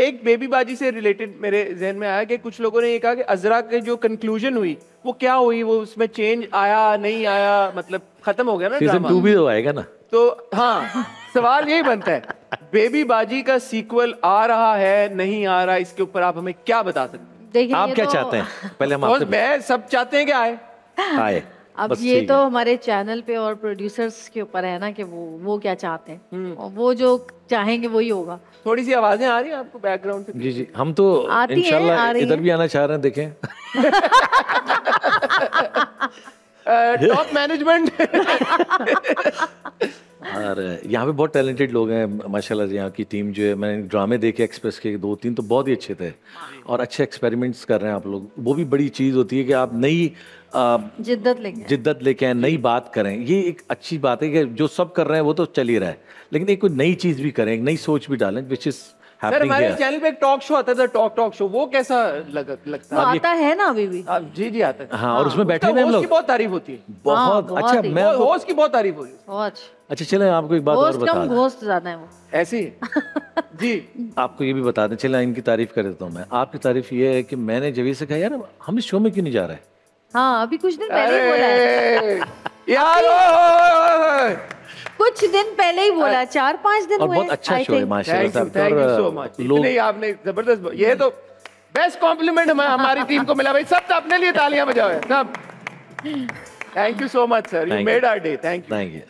एक बेबीबाजी से रिलेटेड मेरे जहन में आया कि कुछ लोगों ने ये कहा कि अजरा के जो कंक्लूजन हुई वो क्या हुई वो उसमें चेंज आया नहीं आया मतलब खत्म हो गया ना सीजन टू भी तो आएगा ना तो हाँ सवाल यही बनता है बेबी बाजी का सीक्वल आ रहा है नहीं आ रहा इसके ऊपर आप हमें क्या बता सकते आप क्या तो... चाहते हैं पहले हम आपसे मैं सब चाहते हैं कि आए आए अब ये तो हमारे चैनल पे और प्रोड्यूसर्स के ऊपर है ना कि वो वो क्या चाहते हैं हम्म। वो जो चाहेंगे वही होगा थोड़ी सी आवाजें आ रही हैं आपको बैकग्राउंड से जी जी हम तो रही इधर भी आना चाह रहे हैं देखें टॉप मैनेजमेंट uh, और यहाँ पे बहुत टैलेंटेड लोग हैं माशाल्लाह यहाँ की टीम जो है मैंने ड्रामे देखे एक्सप्रेस के दो तीन तो बहुत ही अच्छे थे और अच्छे एक्सपेरिमेंट्स कर रहे हैं आप लोग वो भी बड़ी चीज़ होती है कि आप नई जिद्दत लेके जिद्दत लेके आए नई बात करें ये एक अच्छी बात है कि जो सब कर रहे हैं वो तो चल ही रहा है लेकिन एक कोई नई चीज़ भी करें एक नई सोच भी डालें विच इज़ सर हमारे चैनल पे एक टॉक शो आता था टॉक टॉक शो वो कैसा लग, लगता है आता है ना अभी भी जी जी आता है हाँ, हाँ और उसमें बैठे लोग बहुत तारीफ होती है बहुत हाँ, अच्छा मैं होस्ट की बहुत तारीफ होती है अच्छा चले आपको एक बात और बता ज्यादा है वो ऐसी जी आपको ये भी बता दें चले इनकी तारीफ कर देता हूँ मैं आपकी तारीफ ये है कि मैंने जब से कहा यार हम इस शो में क्यों नहीं जा रहे हाँ अभी कुछ दिन पहले बोला है यार कुछ दिन पहले ही बोला चार पांच दिन और बहुत अच्छा शो है माशाल्लाह इतने आपने जबरदस्त ये तो बेस्ट कॉम्प्लीमेंट हमारी टीम को मिला भाई सब तो अपने लिए तालियां बजाओ सब thank you so much sir you made our day thank you